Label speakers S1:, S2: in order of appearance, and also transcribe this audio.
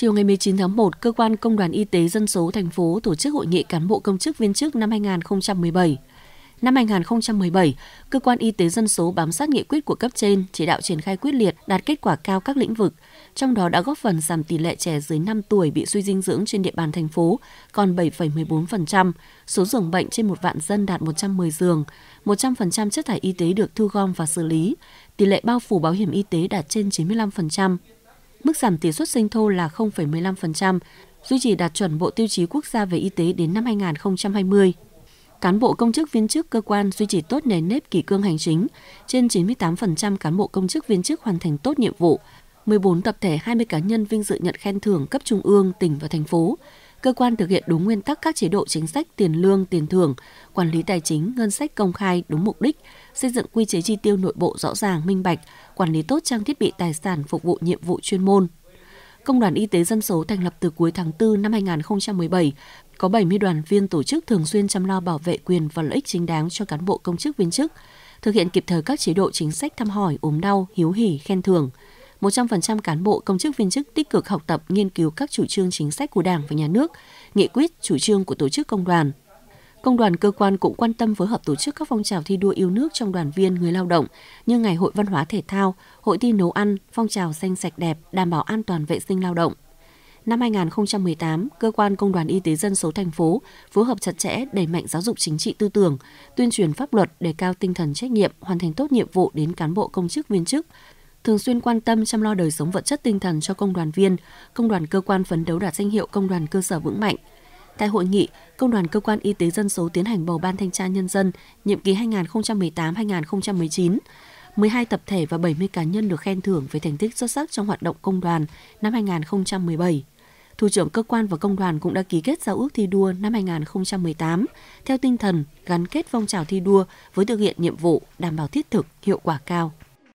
S1: Chiều ngày 19 tháng 1, Cơ quan Công đoàn Y tế Dân số thành phố tổ chức hội nghị cán bộ công chức viên chức năm 2017. Năm 2017, Cơ quan Y tế Dân số bám sát nghị quyết của cấp trên, chỉ đạo triển khai quyết liệt, đạt kết quả cao các lĩnh vực, trong đó đã góp phần giảm tỷ lệ trẻ dưới 5 tuổi bị suy dinh dưỡng trên địa bàn thành phố còn 7,14%, số giường bệnh trên một vạn dân đạt 110 giường, 100% chất thải y tế được thu gom và xử lý, tỷ lệ bao phủ bảo hiểm y tế đạt trên 95%. Mức giảm tỷ suất sinh thô là 0,15%, duy trì đạt chuẩn Bộ Tiêu chí Quốc gia về Y tế đến năm 2020. Cán bộ công chức viên chức cơ quan duy trì tốt nền nếp kỷ cương hành chính, trên 98% cán bộ công chức viên chức hoàn thành tốt nhiệm vụ, 14 tập thể 20 cá nhân vinh dự nhận khen thưởng cấp trung ương, tỉnh và thành phố, cơ quan thực hiện đúng nguyên tắc các chế độ chính sách tiền lương, tiền thưởng, quản lý tài chính, ngân sách công khai đúng mục đích, xây dựng quy chế chi tiêu nội bộ rõ ràng, minh bạch, quản lý tốt trang thiết bị tài sản phục vụ nhiệm vụ chuyên môn. Công đoàn Y tế Dân số thành lập từ cuối tháng 4 năm 2017, có 70 đoàn viên tổ chức thường xuyên chăm lo bảo vệ quyền và lợi ích chính đáng cho cán bộ công chức viên chức, thực hiện kịp thời các chế độ chính sách thăm hỏi, ốm đau, hiếu hỉ, khen thưởng – 100% cán bộ công chức viên chức tích cực học tập nghiên cứu các chủ trương chính sách của Đảng và Nhà nước, nghị quyết, chủ trương của tổ chức công đoàn. Công đoàn cơ quan cũng quan tâm phối hợp tổ chức các phong trào thi đua yêu nước trong đoàn viên người lao động như Ngày hội văn hóa thể thao, hội thi nấu ăn, phong trào xanh sạch đẹp, đảm bảo an toàn vệ sinh lao động. Năm 2018, cơ quan công đoàn y tế dân số thành phố phối hợp chặt chẽ đẩy mạnh giáo dục chính trị tư tưởng, tuyên truyền pháp luật để cao tinh thần trách nhiệm, hoàn thành tốt nhiệm vụ đến cán bộ công chức viên chức, thường xuyên quan tâm chăm lo đời sống vật chất tinh thần cho công đoàn viên, công đoàn cơ quan phấn đấu đạt danh hiệu công đoàn cơ sở vững mạnh. Tại hội nghị, Công đoàn Cơ quan Y tế Dân số tiến hành bầu Ban Thanh tra Nhân dân nhiệm kỳ 2018-2019. 12 tập thể và 70 cá nhân được khen thưởng về thành tích xuất sắc trong hoạt động công đoàn năm 2017. Thủ trưởng cơ quan và công đoàn cũng đã ký kết giao ước thi đua năm 2018 theo tinh thần gắn kết phong trào thi đua với thực hiện nhiệm vụ đảm bảo thiết thực, hiệu quả cao.